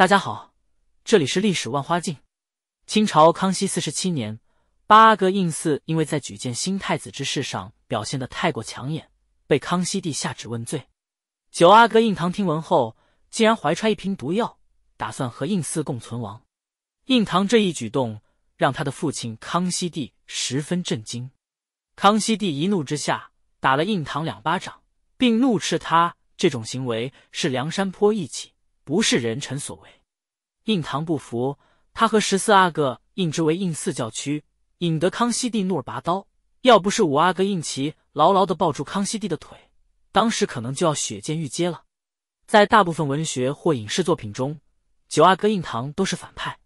大家好，这里是历史万花镜。清朝康熙四十七年，八阿哥胤祀因为在举荐新太子之事上表现的太过抢眼，被康熙帝下旨问罪。九阿哥胤堂听闻后，竟然怀揣一瓶毒药，打算和胤祀共存亡。胤堂这一举动让他的父亲康熙帝十分震惊，康熙帝一怒之下打了胤堂两巴掌，并怒斥他这种行为是梁山坡义气。不是人臣所为，印堂不服，他和十四阿哥印之为印四教区，引得康熙帝怒拔刀。要不是五阿哥胤祺牢牢的抱住康熙帝的腿，当时可能就要血溅玉阶了。在大部分文学或影视作品中，九阿哥胤堂都是反派。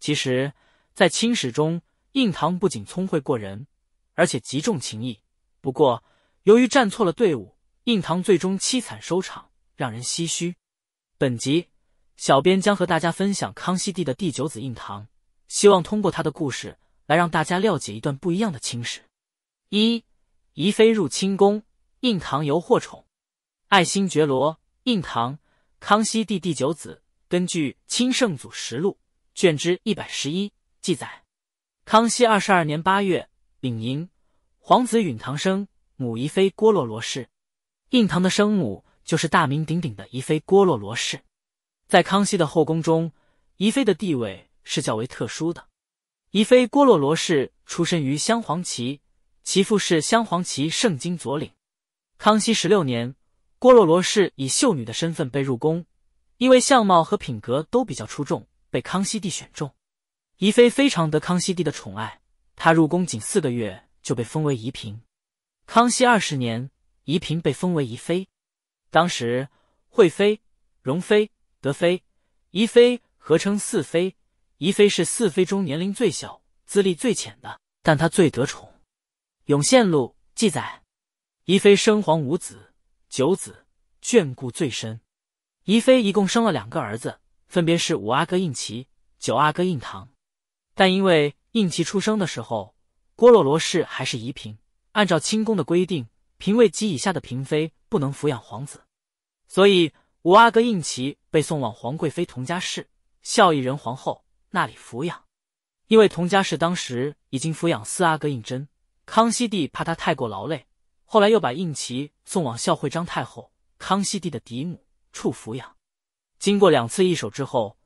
其实，在清史中，胤堂不仅聪慧过人，而且极重情义。不过，由于站错了队伍，胤堂最终凄惨收场，让人唏嘘。本集小编将和大家分享康熙帝的第九子胤堂，希望通过他的故事来让大家了解一段不一样的清史。一、宜妃入清宫，胤堂尤祸宠。爱新觉罗·胤堂，康熙帝第九子。根据《清圣祖实录》卷之一百十一记载，康熙二十二年八月丙寅，皇子允堂生，母宜妃郭洛罗氏。胤堂的生母。就是大名鼎鼎的宜妃郭洛罗氏，在康熙的后宫中，宜妃的地位是较为特殊的。宜妃郭洛罗氏出身于镶黄旗，其父是镶黄旗圣经左领。康熙十六年，郭洛罗氏以秀女的身份被入宫，因为相貌和品格都比较出众，被康熙帝选中。宜妃非常得康熙帝的宠爱，她入宫仅四个月就被封为仪嫔。康熙二十年，仪嫔被封为仪妃。当时，惠妃、容妃、德妃、宜妃合称四妃。宜妃是四妃中年龄最小、资历最浅的，但她最得宠。《永献录》记载，宜妃生皇五子九子，眷顾最深。宜妃一共生了两个儿子，分别是五阿哥胤祺、九阿哥胤堂。但因为胤祺出生的时候，郭洛罗氏还是宜嫔，按照清宫的规定，嫔位及以下的嫔妃。不能抚养皇子，所以五阿哥胤祺被送往皇贵妃佟佳氏孝义仁皇后那里抚养。因为佟家氏当时已经抚养四阿哥胤禛，康熙帝怕他太过劳累，后来又把胤祺送往孝惠章太后，康熙帝的嫡母处抚养。经过两次易手之后，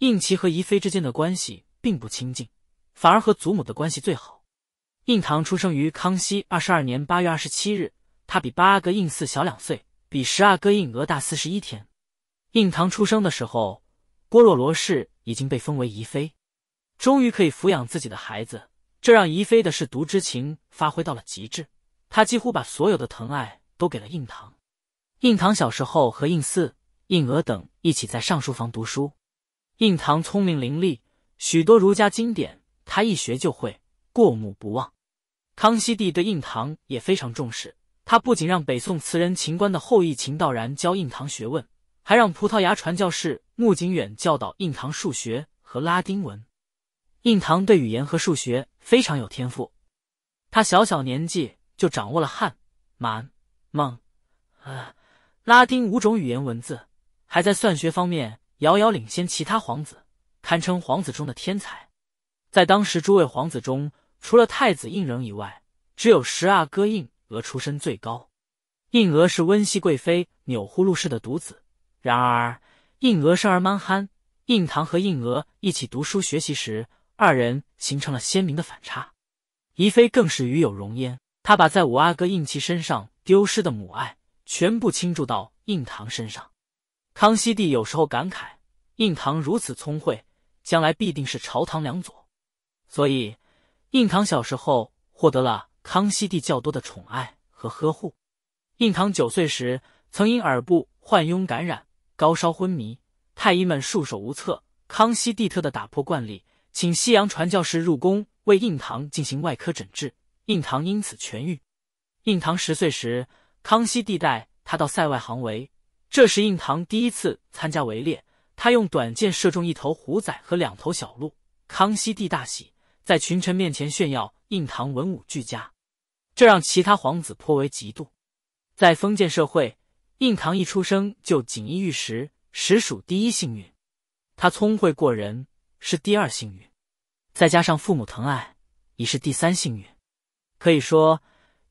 胤祺和宜妃之间的关系并不亲近，反而和祖母的关系最好。胤唐出生于康熙二十二年八月二十七日。他比八阿哥胤祀小两岁，比十阿哥胤额大四十一天。胤堂出生的时候，郭若罗氏已经被封为仪妃，终于可以抚养自己的孩子，这让仪妃的舐犊之情发挥到了极致。她几乎把所有的疼爱都给了胤堂。胤堂小时候和胤祀、胤额等一起在上书房读书，胤堂聪明伶俐，许多儒家经典他一学就会，过目不忘。康熙帝对胤堂也非常重视。他不仅让北宋词人秦观的后裔秦道然教印堂学问，还让葡萄牙传教士穆景远教导印堂数学和拉丁文。印堂对语言和数学非常有天赋，他小小年纪就掌握了汉、满、蒙、呃、拉丁五种语言文字，还在算学方面遥遥领先其他皇子，堪称皇子中的天才。在当时诸位皇子中，除了太子胤仍以外，只有十阿哥胤。娥出身最高，胤额是温僖贵妃钮祜禄氏的独子。然而，胤额生而蛮憨。印堂和印额一起读书学习时，二人形成了鲜明的反差。宜妃更是与有容焉，她把在五阿哥胤祺身上丢失的母爱全部倾注到印堂身上。康熙帝有时候感慨，印堂如此聪慧，将来必定是朝堂两左。所以，印堂小时候获得了。康熙帝较多的宠爱和呵护，印堂九岁时曾因耳部患痈感染，高烧昏迷，太医们束手无策。康熙帝特地打破惯例，请西洋传教士入宫为印堂进行外科诊治，印堂因此痊愈。印堂十岁时，康熙帝带他到塞外行围，这是印堂第一次参加围猎，他用短箭射中一头虎仔和两头小鹿，康熙帝大喜，在群臣面前炫耀印堂文武俱佳。这让其他皇子颇为嫉妒。在封建社会，印堂一出生就锦衣玉食，实属第一幸运；他聪慧过人，是第二幸运；再加上父母疼爱，已是第三幸运。可以说，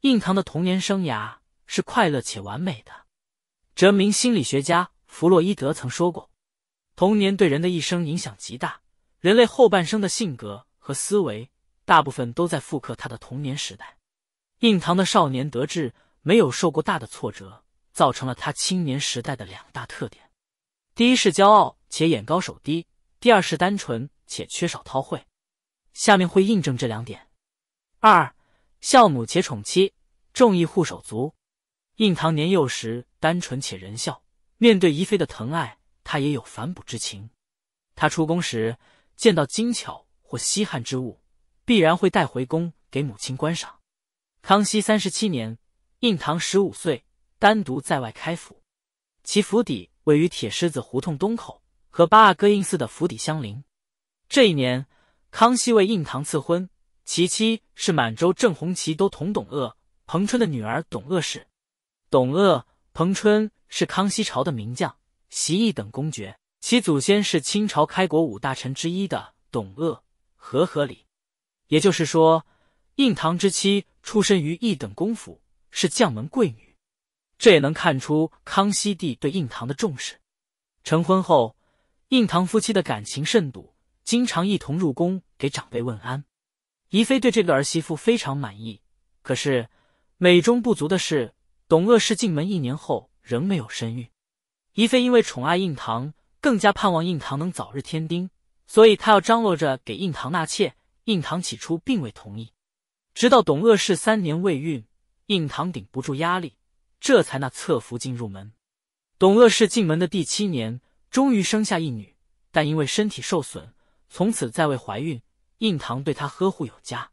印堂的童年生涯是快乐且完美的。哲明心理学家弗洛伊德曾说过：“童年对人的一生影响极大，人类后半生的性格和思维，大部分都在复刻他的童年时代。”印堂的少年得志，没有受过大的挫折，造成了他青年时代的两大特点：第一是骄傲且眼高手低；第二是单纯且缺少韬晦。下面会印证这两点。二孝母且宠妻，重义护手足。印堂年幼时单纯且仁孝，面对宜妃的疼爱，他也有反哺之情。他出宫时见到精巧或稀罕之物，必然会带回宫给母亲观赏。康熙三十七年，印堂十五岁，单独在外开府，其府邸位于铁狮子胡同东口，和八阿哥胤祀的府邸相邻。这一年，康熙为印堂赐婚，其妻是满洲正红旗都统董鄂彭春的女儿董鄂氏。董鄂彭春是康熙朝的名将、习义等公爵，其祖先是清朝开国五大臣之一的董鄂和合礼，也就是说。印堂之妻出身于一等公府，是将门贵女，这也能看出康熙帝对印堂的重视。成婚后，印堂夫妻的感情甚笃，经常一同入宫给长辈问安。怡妃对这个儿媳妇非常满意，可是美中不足的是，董鄂氏进门一年后仍没有身孕。怡妃因为宠爱印堂，更加盼望印堂能早日添丁，所以她要张罗着给印堂纳妾。印堂起初并未同意。直到董鄂氏三年未孕，印堂顶不住压力，这才那侧福进入门。董鄂氏进门的第七年，终于生下一女，但因为身体受损，从此再未怀孕。印堂对她呵护有加。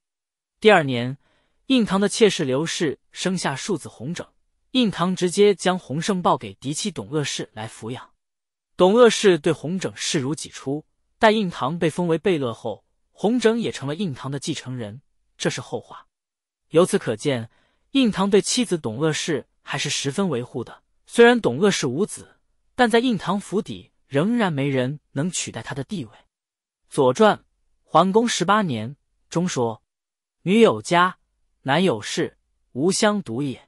第二年，印堂的妾室刘氏生下庶子弘整，印堂直接将弘盛抱给嫡妻董鄂氏来抚养。董鄂氏对弘整视如己出。待印堂被封为贝勒后，弘整也成了印堂的继承人。这是后话，由此可见，印堂对妻子董鄂氏还是十分维护的。虽然董鄂氏无子，但在印堂府邸仍然没人能取代她的地位。《左传·桓公十八年》中说：“女有家，男有室，无相独也。”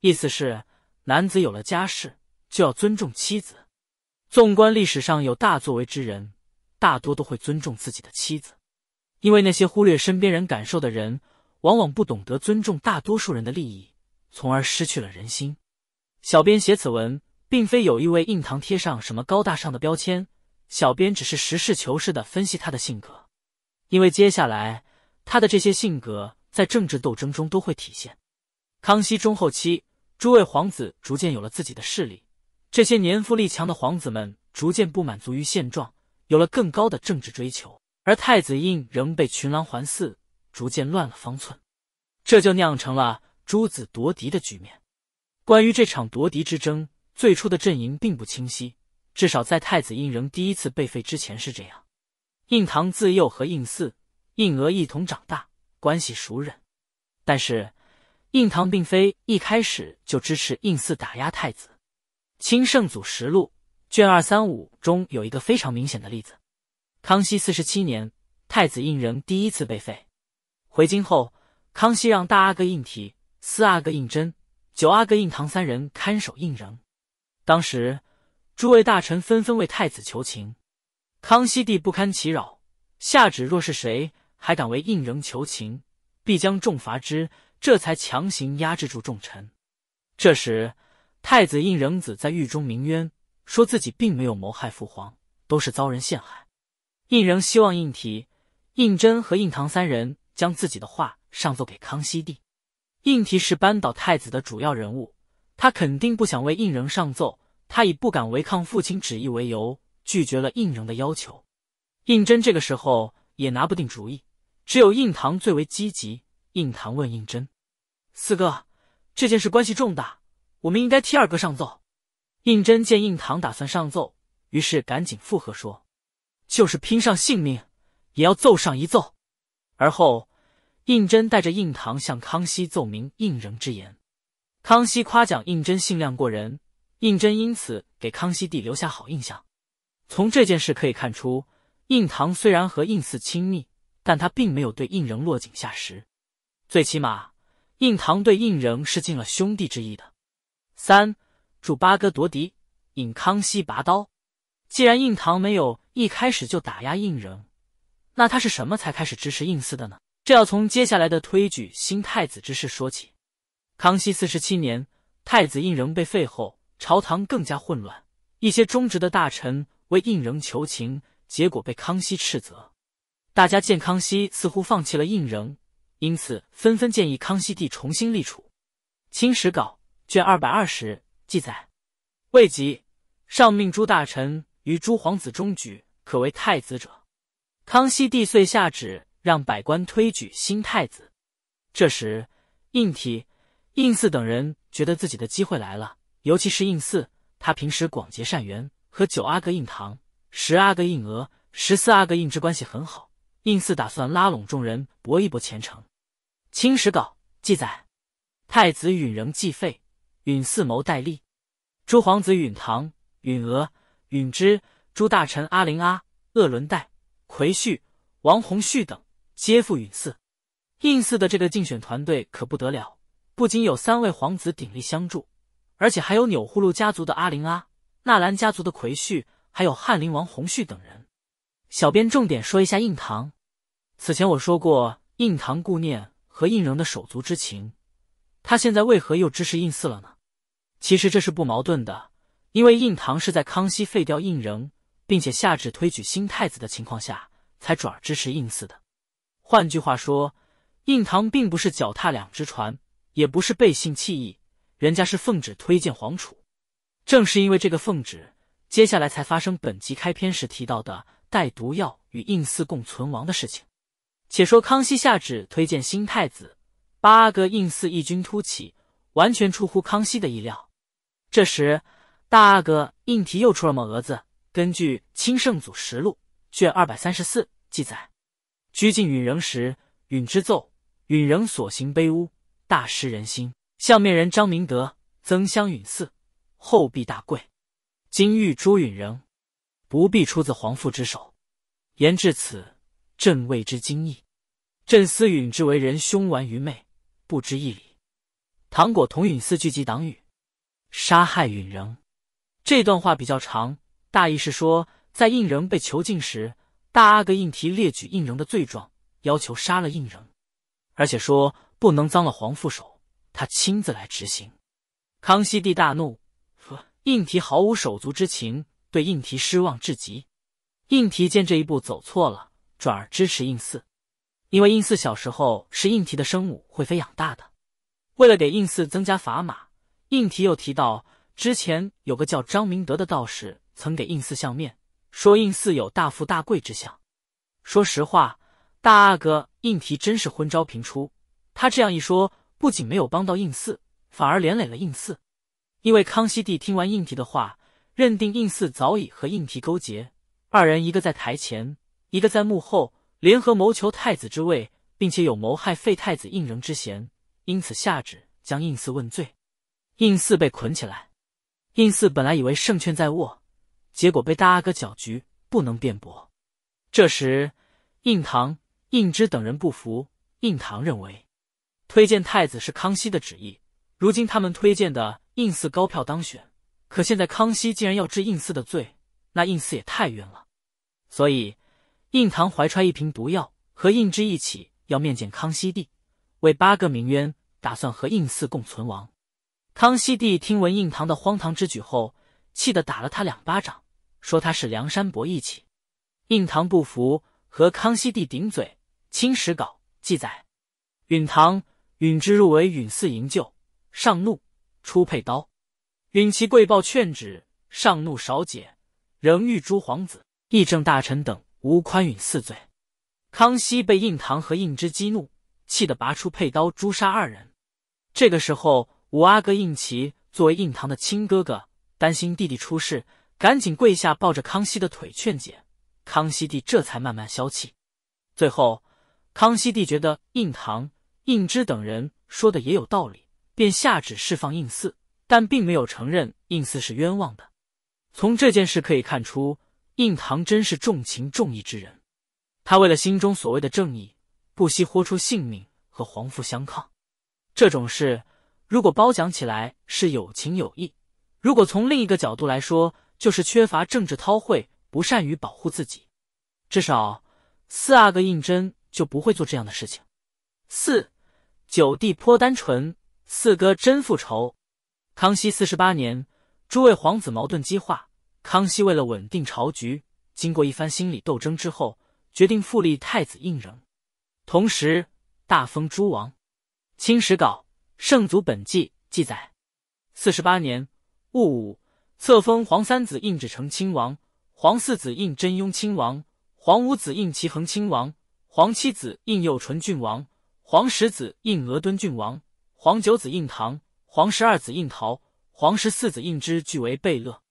意思是男子有了家室，就要尊重妻子。纵观历史上有大作为之人，大多都会尊重自己的妻子。因为那些忽略身边人感受的人，往往不懂得尊重大多数人的利益，从而失去了人心。小编写此文，并非有意为印堂贴上什么高大上的标签，小编只是实事求是地分析他的性格。因为接下来他的这些性格在政治斗争中都会体现。康熙中后期，诸位皇子逐渐有了自己的势力，这些年富力强的皇子们逐渐不满足于现状，有了更高的政治追求。而太子胤仍被群狼环伺，逐渐乱了方寸，这就酿成了诸子夺嫡的局面。关于这场夺嫡之争，最初的阵营并不清晰，至少在太子胤仍第一次被废之前是这样。胤堂自幼和胤祀、胤额一同长大，关系熟稔，但是胤堂并非一开始就支持胤祀打压太子。清圣祖实录卷二三五中有一个非常明显的例子。康熙四十七年，太子胤仍第一次被废。回京后，康熙让大阿哥胤禔、四阿哥胤禛、九阿哥胤堂三人看守胤仍。当时，诸位大臣纷纷为太子求情，康熙帝不堪其扰，下旨：若是谁还敢为胤仍求情，必将重罚之。这才强行压制住众臣。这时，太子胤仍子在狱中鸣冤，说自己并没有谋害父皇，都是遭人陷害。胤仍希望胤题、胤禛和胤堂三人将自己的话上奏给康熙帝。胤题是扳倒太子的主要人物，他肯定不想为胤仍上奏，他以不敢违抗父亲旨意为由，拒绝了胤仍的要求。胤禛这个时候也拿不定主意，只有胤堂最为积极。胤堂问胤禛：“四哥，这件事关系重大，我们应该替二哥上奏。”胤禛见胤堂打算上奏，于是赶紧附和说。就是拼上性命，也要奏上一奏。而后，胤禛带着胤堂向康熙奏明胤仍之言。康熙夸奖胤禛信量过人，胤禛因此给康熙帝留下好印象。从这件事可以看出，胤堂虽然和胤祀亲密，但他并没有对胤仍落井下石。最起码，胤堂对胤仍是尽了兄弟之意的。三助八哥夺嫡，引康熙拔刀。既然印堂没有一开始就打压印人，那他是什么才开始支持印嗣的呢？这要从接下来的推举新太子之事说起。康熙四十七年，太子胤仍被废后，朝堂更加混乱。一些忠直的大臣为胤仍求情，结果被康熙斥责。大家见康熙似乎放弃了胤仍，因此纷纷建议康熙帝重新立储。《清史稿》卷二百二十记载：未及上命诸大臣。与诸皇子中举可为太子者，康熙帝遂下旨让百官推举新太子。这时，胤体、胤四等人觉得自己的机会来了，尤其是胤四，他平时广结善缘，和九阿哥胤堂、十阿哥胤额、十四阿哥胤之关系很好。胤四打算拉拢众人，搏一搏前程。清史稿记载，太子允仍继废，允嗣谋代立，诸皇子允堂、允额。允之、朱大臣阿林阿、鄂伦岱、奎旭、王洪旭等，皆赴允寺。胤四的这个竞选团队可不得了，不仅有三位皇子鼎力相助，而且还有钮祜禄家族的阿林阿、纳兰家族的奎旭，还有翰林王洪旭等人。小编重点说一下胤堂。此前我说过，胤堂顾念和胤仍的手足之情，他现在为何又支持胤四了呢？其实这是不矛盾的。因为印堂是在康熙废掉胤仍，并且下旨推举新太子的情况下，才转而支持胤嗣的。换句话说，印堂并不是脚踏两只船，也不是背信弃义，人家是奉旨推荐皇储。正是因为这个奉旨，接下来才发生本集开篇时提到的带毒药与胤嗣共存亡的事情。且说康熙下旨推荐新太子，八阿哥胤嗣异军突起，完全出乎康熙的意料。这时。大阿哥应题又出了么蛾子？根据《清圣祖实录》卷二百三十四记载，拘禁允仍时，允之奏允仍所行卑污，大失人心。相面人张明德曾相允嗣，后必大贵。今欲诛允仍，不必出自皇父之手。言至此，朕为之惊异。朕思允之为人凶顽愚昧，不知义理。糖果同允嗣聚集党羽，杀害允仍。这段话比较长，大意是说，在胤仍被囚禁时，大阿哥胤提列举胤仍的罪状，要求杀了胤仍，而且说不能脏了皇父手，他亲自来执行。康熙帝大怒，呵，胤提毫无手足之情，对胤提失望至极。胤提见这一步走错了，转而支持胤祀，因为胤祀小时候是胤提的生母惠妃养大的。为了给胤祀增加砝码，胤提又提到。之前有个叫张明德的道士曾给胤祀相面，说胤祀有大富大贵之相。说实话，大阿哥胤禔真是昏招频出。他这样一说，不仅没有帮到胤祀，反而连累了胤祀。因为康熙帝听完胤禔的话，认定胤祀早已和胤禔勾结，二人一个在台前，一个在幕后，联合谋求太子之位，并且有谋害废太子胤禛之嫌，因此下旨将胤祀问罪。胤祀被捆起来。胤祀本来以为胜券在握，结果被大阿哥搅局，不能辩驳。这时，胤堂、胤之等人不服。胤堂认为，推荐太子是康熙的旨意，如今他们推荐的胤祀高票当选，可现在康熙竟然要治胤祀的罪，那胤祀也太冤了。所以，胤堂怀揣一瓶毒药，和胤之一起要面见康熙帝，为八哥鸣冤，打算和胤祀共存亡。康熙帝听闻胤堂的荒唐之举后，气得打了他两巴掌，说他是梁山伯义气。胤堂不服，和康熙帝顶嘴。清史稿记载：允堂、允之入为允四营救，上怒，出佩刀，允其跪报劝止，上怒少解，仍欲诛皇子、议政大臣等，无宽允四罪。康熙被胤堂和胤之激怒，气得拔出佩刀诛杀二人。这个时候。五阿哥胤祺作为胤唐的亲哥哥，担心弟弟出事，赶紧跪下抱着康熙的腿劝解。康熙帝这才慢慢消气。最后，康熙帝觉得胤唐、胤之等人说的也有道理，便下旨释放胤祀，但并没有承认胤祀是冤枉的。从这件事可以看出，胤唐真是重情重义之人。他为了心中所谓的正义，不惜豁出性命和皇父相抗。这种事。如果褒奖起来是有情有义，如果从另一个角度来说，就是缺乏政治韬晦，不善于保护自己。至少四阿哥胤禛就不会做这样的事情。四九弟颇单纯，四哥真复仇。康熙四十八年，诸位皇子矛盾激化，康熙为了稳定朝局，经过一番心理斗争之后，决定复立太子胤禛，同时大封诸王。清史稿。《圣祖本纪》记载，四十八年戊午，册封皇三子胤祉成亲王，皇四子胤真雍亲王，皇五子胤齐恒亲王，皇七子胤佑纯郡王，皇十子胤额敦郡王，皇九子胤堂，皇十二子胤桃，皇十四子胤之俱为贝勒。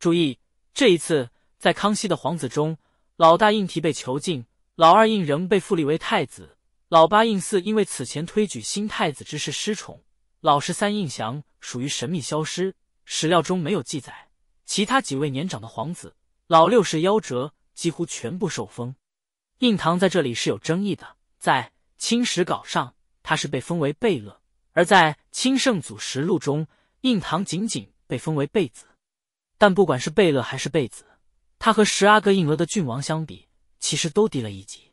注意，这一次在康熙的皇子中，老大胤提被囚禁，老二胤仍被复立为太子。老八胤祀因为此前推举新太子之事失宠，老十三胤祥属于神秘消失，史料中没有记载。其他几位年长的皇子，老六是夭折，几乎全部受封。胤堂在这里是有争议的，在清史稿上他是被封为贝勒，而在清圣祖实录中，胤堂仅仅被封为贝子。但不管是贝勒还是贝子，他和十阿哥胤俄的郡王相比，其实都低了一级。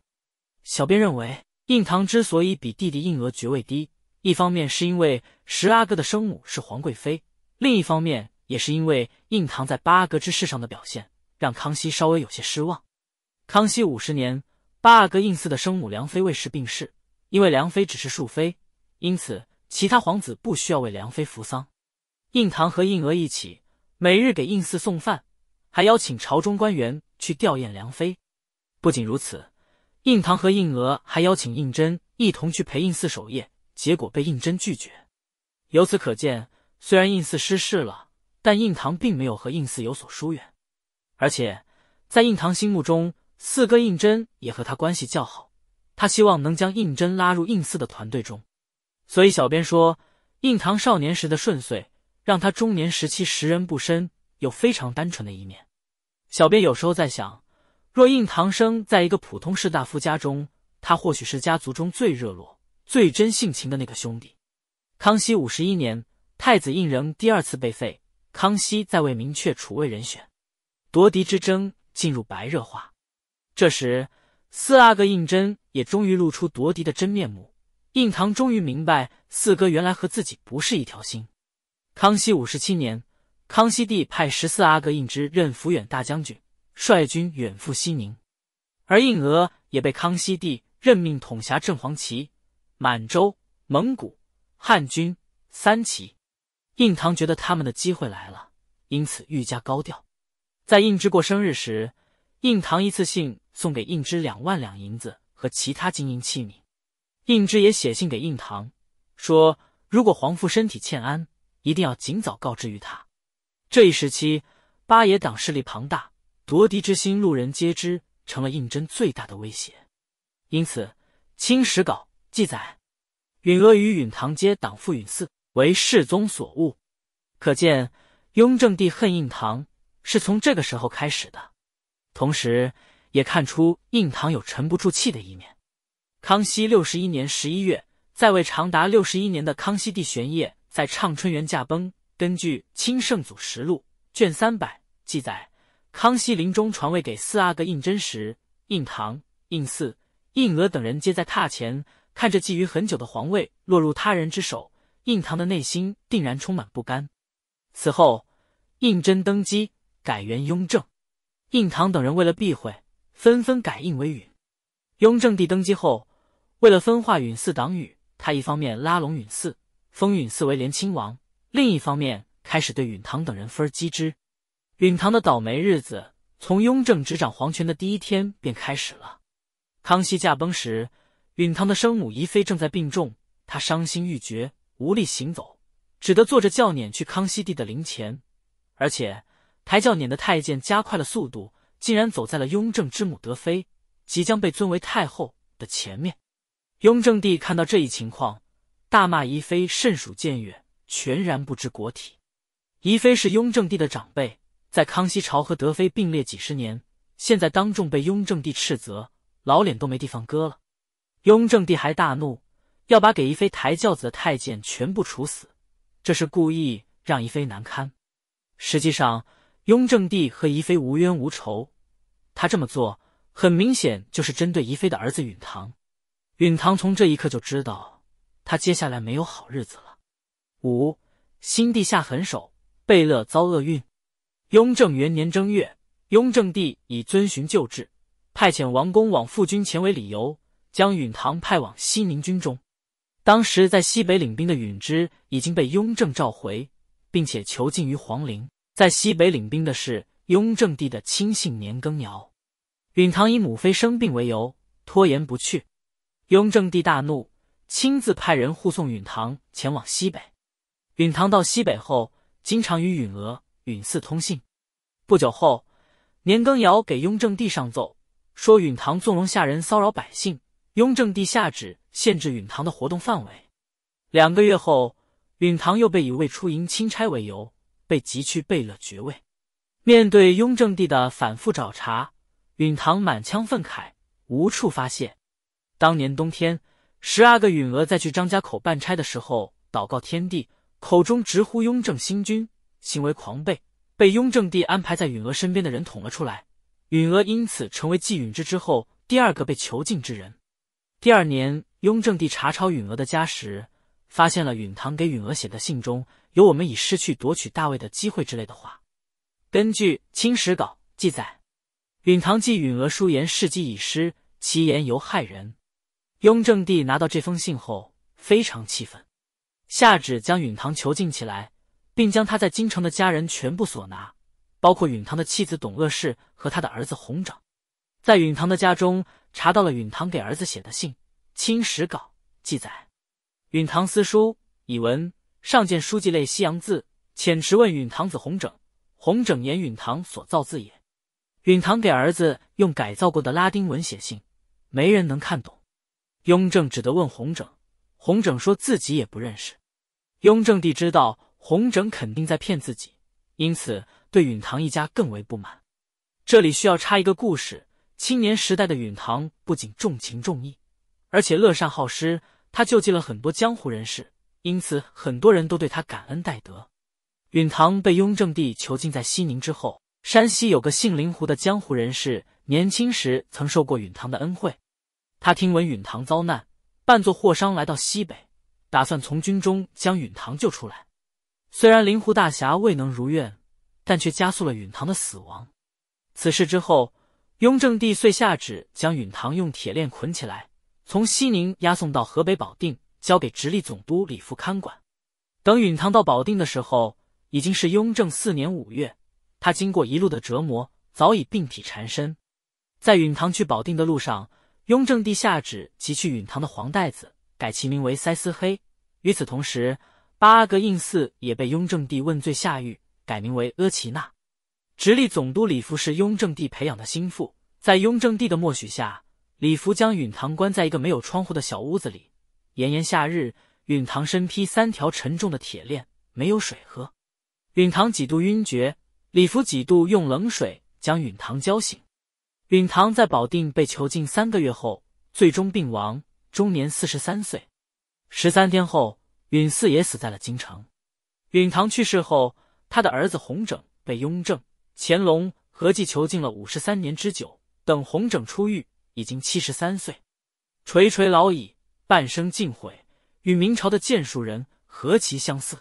小编认为。印堂之所以比弟弟印额爵位低，一方面是因为十阿哥的生母是皇贵妃，另一方面也是因为印堂在八阿哥之事上的表现让康熙稍微有些失望。康熙五十年，八阿哥胤祀的生母梁妃为时病逝，因为梁妃只是庶妃，因此其他皇子不需要为梁妃服丧。印堂和印额一起每日给胤祀送饭，还邀请朝中官员去吊唁梁妃。不仅如此。印堂和印娥还邀请印禛一同去陪印四守夜，结果被印禛拒绝。由此可见，虽然印四失势了，但印堂并没有和印四有所疏远。而且，在印堂心目中，四哥印禛也和他关系较好。他希望能将印禛拉入印四的团队中。所以，小编说，印堂少年时的顺遂，让他中年时期识人不深，有非常单纯的一面。小编有时候在想。若胤堂生在一个普通士大夫家中，他或许是家族中最热络、最真性情的那个兄弟。康熙五十一年，太子胤仍第二次被废，康熙在位明确储位人选，夺嫡之争进入白热化。这时，四阿哥胤禛也终于露出夺嫡的真面目，胤堂终于明白四哥原来和自己不是一条心。康熙五十七年，康熙帝派十四阿哥胤禛任抚远大将军。率军远赴西宁，而胤额也被康熙帝任命统辖正黄旗、满洲、蒙古、汉军三旗。印堂觉得他们的机会来了，因此愈加高调。在印之过生日时，印堂一次性送给印之两万两银子和其他金银器皿。印之也写信给印堂，说如果皇父身体欠安，一定要尽早告知于他。这一时期，八爷党势力庞大。夺嫡之心，路人皆知，成了胤禛最大的威胁。因此，《清史稿》记载，允额与允堂皆党附允祀，为世宗所恶。可见，雍正帝恨胤堂是从这个时候开始的。同时，也看出胤堂有沉不住气的一面。康熙六十一年十一月，在位长达六十一年的康熙帝玄烨在畅春园驾崩。根据《清圣祖实录》卷三百记载。康熙临终传位给四阿哥胤禛时，胤唐、胤四、胤额等人皆在榻前看着觊觎很久的皇位落入他人之手，胤唐的内心定然充满不甘。此后，胤禛登基改元雍正，胤唐等人为了避讳，纷纷改胤为允。雍正帝登基后，为了分化允四党羽，他一方面拉拢允四，封允四为连亲王，另一方面开始对允唐等人分儿击之。允唐的倒霉日子从雍正执掌皇权的第一天便开始了。康熙驾崩时，允唐的生母宜妃正在病重，她伤心欲绝，无力行走，只得坐着轿辇去康熙帝的灵前。而且抬轿辇的太监加快了速度，竟然走在了雍正之母德妃即将被尊为太后的前面。雍正帝看到这一情况，大骂宜妃甚属僭越，全然不知国体。宜妃是雍正帝的长辈。在康熙朝和德妃并列几十年，现在当众被雍正帝斥责，老脸都没地方搁了。雍正帝还大怒，要把给宜妃抬轿子的太监全部处死，这是故意让宜妃难堪。实际上，雍正帝和宜妃无冤无仇，他这么做很明显就是针对宜妃的儿子允堂。允堂从这一刻就知道，他接下来没有好日子了。五新帝下狠手，贝勒遭厄运。雍正元年正月，雍正帝以遵循旧制，派遣王公往父军前为理由，将允堂派往西宁军中。当时在西北领兵的允之已经被雍正召回，并且囚禁于皇陵。在西北领兵的是雍正帝的亲信年羹尧。允堂以母妃生病为由拖延不去，雍正帝大怒，亲自派人护送允堂前往西北。允堂到西北后，经常与允娥。允嗣通信。不久后，年羹尧给雍正帝上奏说，允唐纵容下人骚扰百姓。雍正帝下旨限制允唐的活动范围。两个月后，允唐又被以未出迎钦差为由，被急去贝勒爵位。面对雍正帝的反复找茬，允唐满腔愤慨，无处发泄。当年冬天，十阿哥允娥在去张家口办差的时候，祷告天地，口中直呼雍正新君。行为狂悖，被雍正帝安排在允娥身边的人捅了出来，允娥因此成为继允之之后第二个被囚禁之人。第二年，雍正帝查抄允娥的家时，发现了允堂给允娥写的信中，有“我们已失去夺取大位的机会”之类的话。根据《清史稿》记载，允堂继允娥书言事迹已失，其言犹害人。雍正帝拿到这封信后，非常气愤，下旨将允堂囚禁起来。并将他在京城的家人全部所拿，包括允堂的妻子董鄂氏和他的儿子洪整，在允堂的家中查到了允堂给儿子写的信《清史稿》记载，允堂私书以文上见书记类西洋字，遣迟问允堂子洪整，洪整言允堂所造字也。允堂给儿子用改造过的拉丁文写信，没人能看懂。雍正只得问洪整，洪整说自己也不认识。雍正帝知道。红整肯定在骗自己，因此对允唐一家更为不满。这里需要插一个故事：青年时代的允唐不仅重情重义，而且乐善好施，他救济了很多江湖人士，因此很多人都对他感恩戴德。允唐被雍正帝囚禁在西宁之后，山西有个姓林湖的江湖人士，年轻时曾受过允唐的恩惠。他听闻允唐遭难，扮作货商来到西北，打算从军中将允唐救出来。虽然灵狐大侠未能如愿，但却加速了允唐的死亡。此事之后，雍正帝遂下旨将允唐用铁链捆起来，从西宁押送到河北保定，交给直隶总督李福看管。等允唐到保定的时候，已经是雍正四年五月。他经过一路的折磨，早已病体缠身。在允唐去保定的路上，雍正帝下旨即去允唐的黄袋子，改其名为塞思黑。与此同时，八阿哥胤祀也被雍正帝问罪下狱，改名为阿奇那。直隶总督李福是雍正帝培养的心腹，在雍正帝的默许下，李福将允堂关在一个没有窗户的小屋子里。炎炎夏日，允堂身披三条沉重的铁链，没有水喝，允堂几度晕厥，李福几度用冷水将允堂浇醒。允堂在保定被囚禁三个月后，最终病亡，终年四十三岁。十三天后。允四也死在了京城。允唐去世后，他的儿子弘整被雍正、乾隆合计囚禁了五十三年之久。等弘整出狱，已经七十三岁，垂垂老矣，半生尽毁，与明朝的建树人何其相似。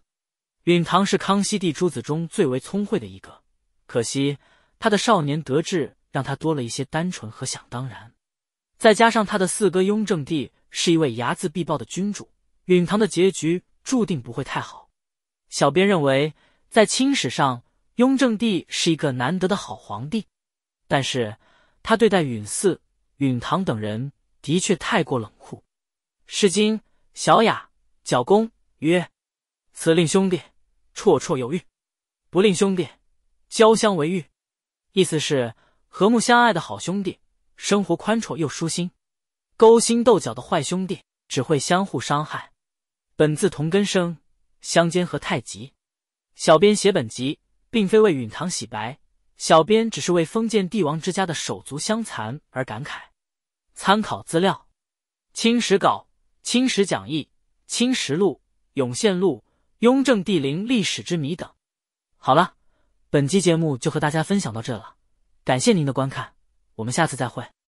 允唐是康熙帝诸子中最为聪慧的一个，可惜他的少年得志让他多了一些单纯和想当然，再加上他的四哥雍正帝是一位睚眦必报的君主。允堂的结局注定不会太好。小编认为，在清史上，雍正帝是一个难得的好皇帝，但是他对待允祀、允堂等人的确太过冷酷。《诗经·小雅·角公》曰：“此令兄弟，绰绰有余，不令兄弟，交相为欲。”意思是，和睦相爱的好兄弟，生活宽绰又舒心；勾心斗角的坏兄弟，只会相互伤害。本自同根生，相煎何太急。小编写本集，并非为允唐洗白，小编只是为封建帝王之家的手足相残而感慨。参考资料：《清史稿》《清史讲义》《清史录》《永宪录》《雍正帝陵历史之谜》等。好了，本期节目就和大家分享到这了，感谢您的观看，我们下次再会。